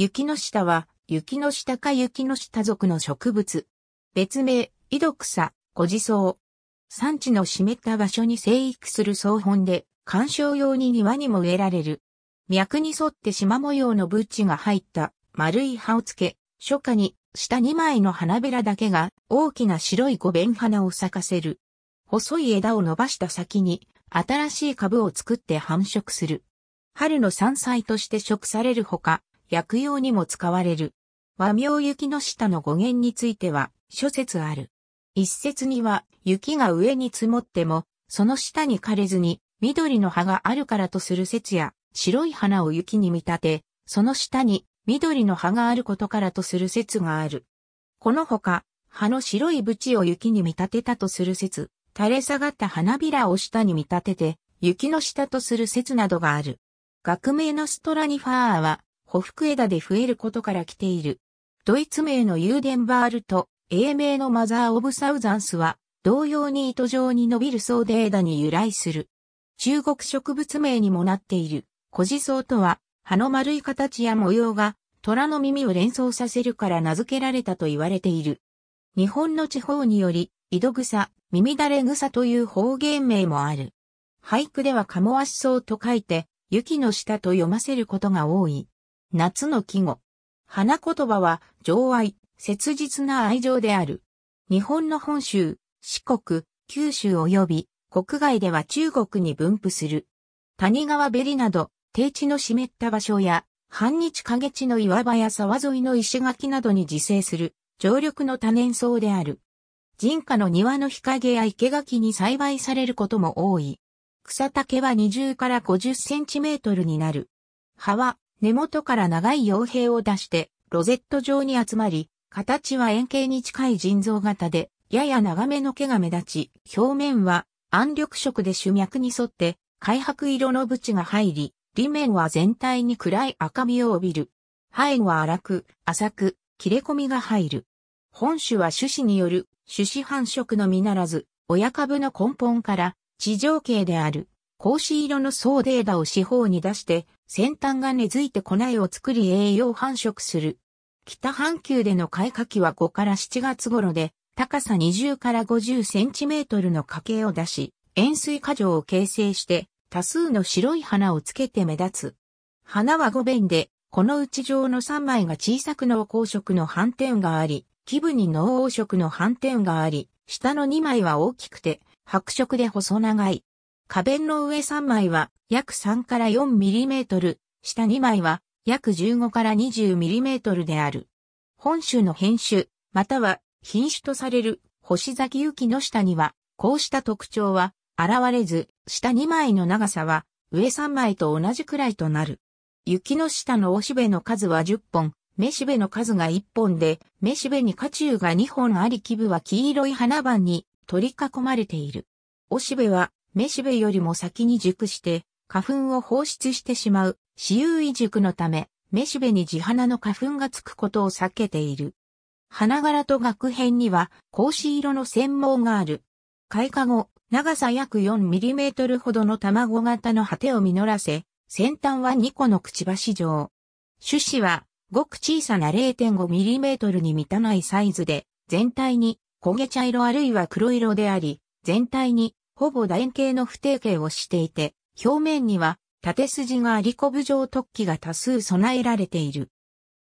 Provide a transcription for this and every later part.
雪の下は、雪の下か雪の下属の植物。別名、井戸草、ご自草。産地の湿った場所に生育する草本で、観賞用に庭にも植えられる。脈に沿って縞模様のブッチが入った丸い葉をつけ、初夏に下2枚の花びらだけが大きな白い五弁花を咲かせる。細い枝を伸ばした先に新しい株を作って繁殖する。春の山菜として食されるほか、薬用にも使われる。和名雪の下の語源については諸説ある。一説には雪が上に積もっても、その下に枯れずに緑の葉があるからとする説や、白い花を雪に見立て、その下に緑の葉があることからとする説がある。このほか、葉の白い縁を雪に見立てたとする説、垂れ下がった花びらを下に見立てて、雪の下とする説などがある。学名のストラニファーは、ほふく枝で増えることから来ている。ドイツ名のユーデンバールと英名のマザー・オブ・サウザンスは同様に糸状に伸びる層で枝に由来する。中国植物名にもなっている。小地層とは葉の丸い形や模様が虎の耳を連想させるから名付けられたと言われている。日本の地方により、井戸草、耳だれ草という方言名もある。俳句では鴨足草と書いて、雪の下と読ませることが多い。夏の季語。花言葉は、情愛、切実な愛情である。日本の本州、四国、九州及び、国外では中国に分布する。谷川べりなど、低地の湿った場所や、半日陰地の岩場や沢沿いの石垣などに自生する、常緑の多年草である。人家の庭の日陰や池垣に栽培されることも多い。草丈は20から50センチメートルになる。葉は根元から長い傭兵を出して、ロゼット状に集まり、形は円形に近い腎臓型で、やや長めの毛が目立ち、表面は暗緑色で主脈に沿って、開白色の縁が入り、裏面は全体に暗い赤みを帯びる。背後は荒く、浅く、切れ込みが入る。本種は種子による種子繁殖のみならず、親株の根本から地上形である。格子色の層デーダを四方に出して、先端が根付いて粉絵を作り栄養繁殖する。北半球での開花期は5から7月頃で、高さ20から50センチメートルの花茎を出し、塩水花状を形成して、多数の白い花をつけて目立つ。花は5弁で、この内状の3枚が小さく濃厚色の斑点があり、基部に濃黄色の斑点があり、下の2枚は大きくて、白色で細長い。花弁の上3枚は約3から4トル、下2枚は約15から2 0トルである。本種の変種、または品種とされる星崎雪の下には、こうした特徴は現れず、下2枚の長さは上3枚と同じくらいとなる。雪の下のおしべの数は10本、めしべの数が1本で、めしべに花柱が2本あり、基部は黄色い花番に取り囲まれている。おしべは雌しべよりも先に熟して、花粉を放出してしまう、私有異熟のため、雌しべに地花の花粉がつくことを避けている。花柄と額編には、格子色の繊毛がある。開花後、長さ約4トルほどの卵型の果てを実らせ、先端は2個のくちばし状。種子は、ごく小さな0 5トルに満たないサイズで、全体に焦げ茶色あるいは黒色であり、全体にほぼ楕円形の不定形をしていて、表面には縦筋がありこぶ状突起が多数備えられている。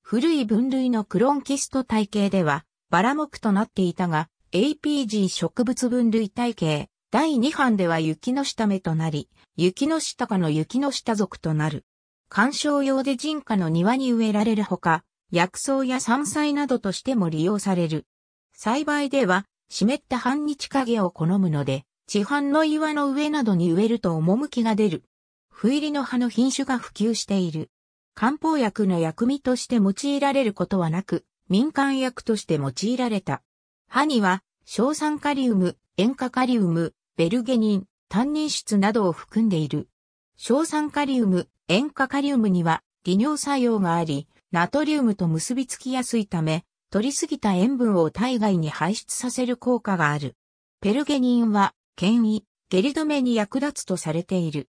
古い分類のクロンキスト体系では、バラ木となっていたが、APG 植物分類体系、第2版では雪の下目となり、雪の下かの雪の下属となる。観賞用で人家の庭に植えられるほか、薬草や山菜などとしても利用される。栽培では、湿った半日陰を好むので、地販の岩の上などに植えると趣が出る。不入りの葉の品種が普及している。漢方薬の薬味として用いられることはなく、民間薬として用いられた。葉には、硝酸カリウム、塩化カリウム、ベルゲニン、ニン質などを含んでいる。硝酸カリウム、塩化カリウムには利尿作用があり、ナトリウムと結びつきやすいため、取りすぎた塩分を体外に排出させる効果がある。ペルゲニンは権威、下痢止めに役立つとされている。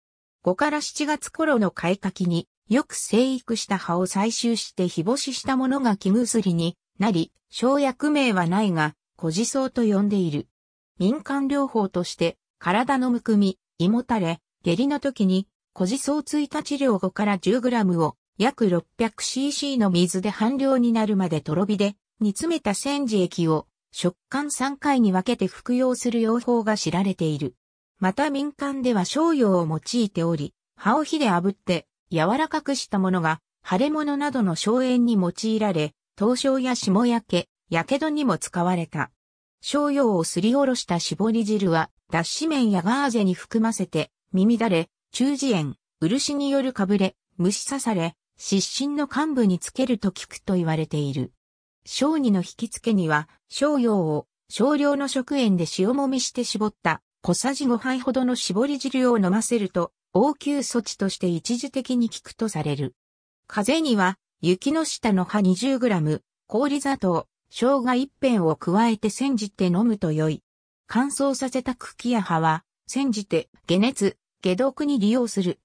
5から7月頃の開花期によく生育した葉を採集して日干ししたものが木薬になり、生薬名はないが、小児草と呼んでいる。民間療法として、体のむくみ、胃もたれ、下痢の時に、小児草加日量5から 10g を約 600cc の水で半量になるまでとろ火で煮詰めた煎じ液を食感3回に分けて服用する用法が知られている。また民間では商用を用いており、葉を火で炙って柔らかくしたものが腫れ物などの消炎に用いられ、凍傷や霜焼け、火傷にも使われた。商用をすりおろした絞り汁は、脱脂麺やガーゼに含ませて、耳だれ、中耳炎、漆によるかぶれ、虫刺され、湿疹の患部につけると効くと言われている。小児の引き付けには、小葉を少量の食塩で塩もみして絞った小さじ5杯ほどの絞り汁を飲ませると、応急措置として一時的に効くとされる。風邪には、雪の下の葉 20g、氷砂糖、生姜一片を加えて煎じて飲むと良い。乾燥させた茎や葉は、煎じて、下熱、下毒に利用する。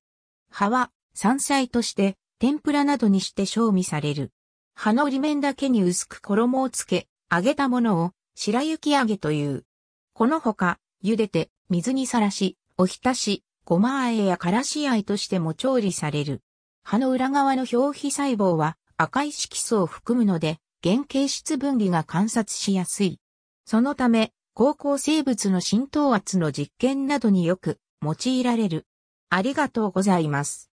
葉は、山菜として、天ぷらなどにして賞味される。葉の裏面だけに薄く衣をつけ、揚げたものを白雪揚げという。このほか、茹でて水にさらし、お浸し、ごまあえやからしあえとしても調理される。葉の裏側の表皮細胞は赤い色素を含むので、原形質分離が観察しやすい。そのため、高校生物の浸透圧の実験などによく用いられる。ありがとうございます。